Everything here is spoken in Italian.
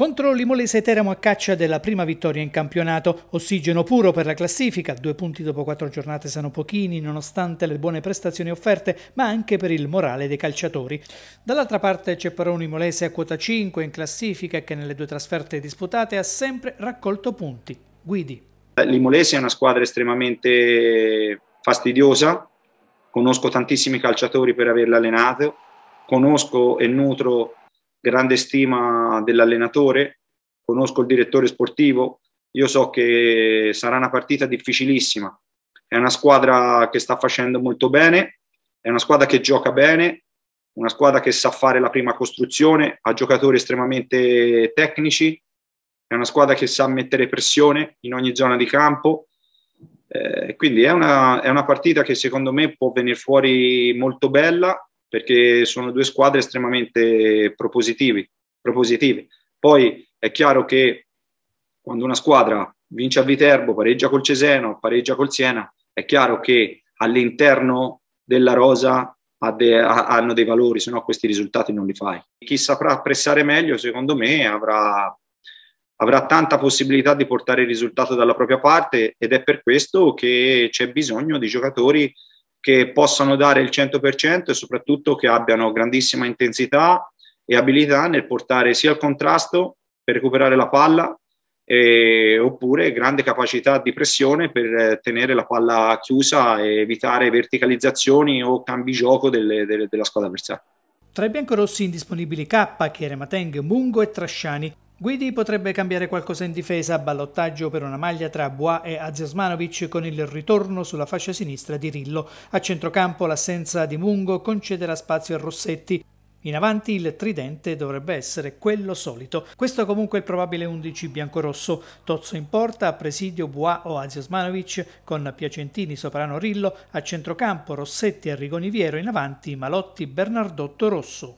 Contro l'Imolese Teramo a caccia della prima vittoria in campionato, ossigeno puro per la classifica, due punti dopo quattro giornate sono pochini nonostante le buone prestazioni offerte, ma anche per il morale dei calciatori. Dall'altra parte c'è però un Imolese a quota 5 in classifica che nelle due trasferte disputate ha sempre raccolto punti. Guidi. L'Imolese è una squadra estremamente fastidiosa, conosco tantissimi calciatori per averla allenato, conosco e nutro grande stima dell'allenatore, conosco il direttore sportivo, io so che sarà una partita difficilissima, è una squadra che sta facendo molto bene, è una squadra che gioca bene, una squadra che sa fare la prima costruzione, ha giocatori estremamente tecnici, è una squadra che sa mettere pressione in ogni zona di campo. Eh, quindi è una, è una partita che secondo me può venire fuori molto bella perché sono due squadre estremamente propositive. Poi è chiaro che quando una squadra vince a Viterbo, pareggia col Ceseno, pareggia col Siena, è chiaro che all'interno della rosa ha de- ha- hanno dei valori, se no questi risultati non li fai. Chi saprà pressare meglio, secondo me, avrà, avrà tanta possibilità di portare il risultato dalla propria parte ed è per questo che c'è bisogno di giocatori che possano dare il 100% e soprattutto che abbiano grandissima intensità e abilità nel portare sia il contrasto per recuperare la palla eh, oppure grande capacità di pressione per eh, tenere la palla chiusa e evitare verticalizzazioni o cambi gioco delle, delle, della squadra avversaria. Tra i biancorossi indisponibili K, Chiere Mateng, Mungo e Trasciani, Guidi potrebbe cambiare qualcosa in difesa, ballottaggio per una maglia tra Bois e Aziosmanovic con il ritorno sulla fascia sinistra di Rillo. A centrocampo l'assenza di Mungo concederà spazio a Rossetti. In avanti il tridente dovrebbe essere quello solito. Questo comunque è il probabile 11 biancorosso. Tozzo in porta, a presidio Bois o Aziosmanovic con Piacentini, Soprano Rillo, a centrocampo Rossetti e Rigoniviero, in avanti Malotti, Bernardotto Rosso.